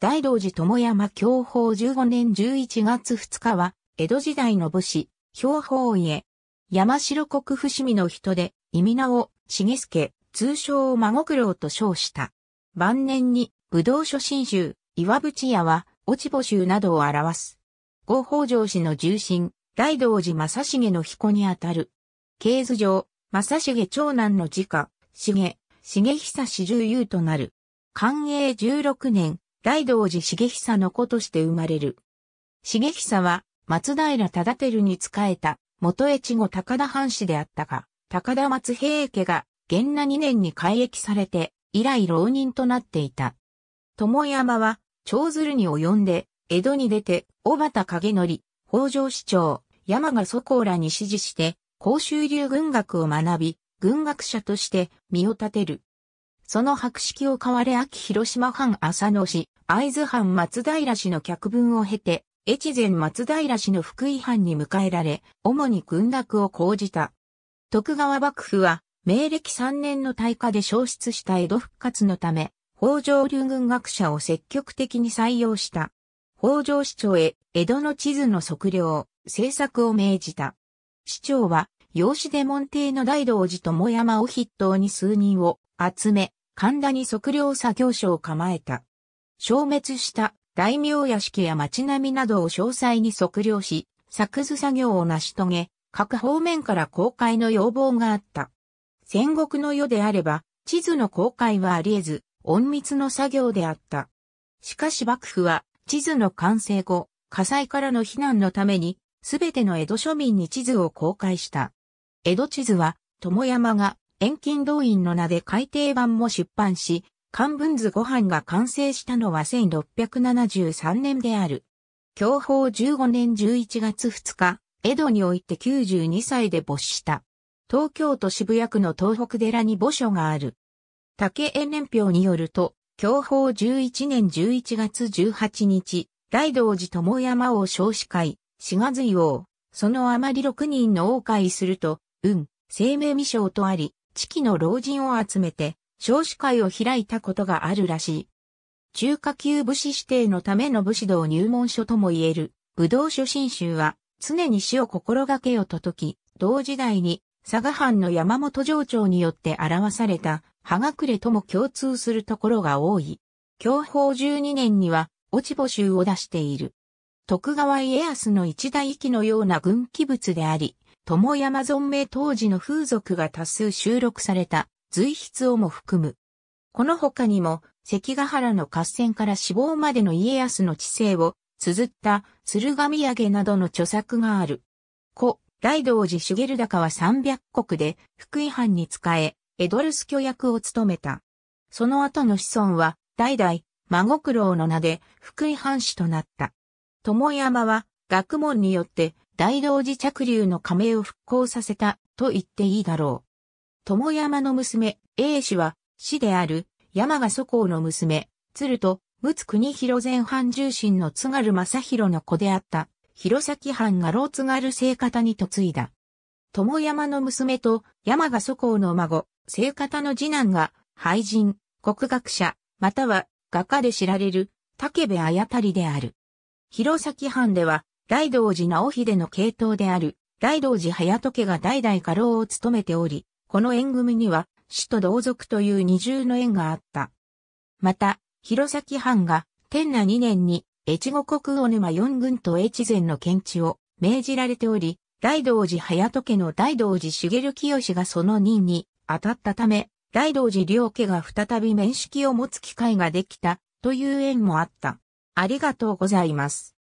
大道寺智山享保15年11月2日は、江戸時代の武士、享保家。山城国伏見の人で、意味名を、重助、通称孫九郎と称した。晩年に、武道書心集、岩淵屋は、落ち母集などを表す。合法城氏の重臣、大道寺正重の彦にあたる。経図上、正重長男の次家、重、重久始重優となる。寛永16年、大道寺重久の子として生まれる。重久は、松平忠輝に仕えた、元越後高田藩士であったが、高田松平家が、元那2年に改役されて、以来浪人となっていた。友山は、長鶴に及んで、江戸に出て、小畑影則、北条市長、山賀祖公らに指示して、甲州流軍学を学び、軍学者として身を立てる。その白式を買われ秋広島藩浅野市、会津藩松平氏の脚分を経て、越前松平氏の福井藩に迎えられ、主に軍落を講じた。徳川幕府は、明暦3年の大火で消失した江戸復活のため、北条流軍学者を積極的に採用した。北条市長へ江戸の地図の測量、制作を命じた。市長は、養子デモン邸の大道寺友山を筆頭に数人を集め、神田に測量作業所を構えた。消滅した大名屋敷や町並みなどを詳細に測量し、作図作業を成し遂げ、各方面から公開の要望があった。戦国の世であれば、地図の公開はあり得ず、隠密の作業であった。しかし幕府は、地図の完成後、火災からの避難のために、すべての江戸庶民に地図を公開した。江戸地図は、友山が、遠近動員の名で改訂版も出版し、漢文図ご飯が完成したのは1673年である。享保15年11月2日、江戸において92歳で没した。東京都渋谷区の東北寺に墓所がある。竹江年表によると、享保11年11月18日、大道寺友山王少子会、志賀随王、そのあまり6人の王会すると、運、生命未章とあり、地期の老人を集めて、少子会を開いたことがあるらしい。中華級武士指定のための武士道入門書とも言える、武道初心集は、常に死を心がけよと解き、同時代に、佐賀藩の山本城長によって表された、葉隠れとも共通するところが多い。享保12年には、落ち募集を出している。徳川家康の一大域のような軍記物であり、友山存命当時の風俗が多数収録された随筆をも含む。この他にも、関ヶ原の合戦から死亡までの家康の治世を綴った鶴神上げなどの著作がある。古、大道寺茂高は300国で福井藩に仕え、エドルス居役を務めた。その後の子孫は、代々、孫九郎の名で福井藩士となった。友山は、学問によって大道寺着流の加盟を復興させたと言っていいだろう。友山の娘、英氏は、氏である、山賀祖公の娘、鶴と、陸国広前藩重臣の津軽正弘の子であった、弘前藩が老津軽生方に嫁いだ。友山の娘と山賀祖公の孫、生方の次男が、俳人、国学者、または画家で知られる、武部綾たりである。弘前藩では、大道寺直秀の系統である、大道寺隼人家が代々家老を務めており、この縁組には、死と同族という二重の縁があった。また、弘前藩が、天那2年に、越後国尾沼四軍と越前の検地を命じられており、大道寺隼人家の大道寺茂清がその任に当たったため、大道寺両家が再び面識を持つ機会ができたという縁もあった。ありがとうございます。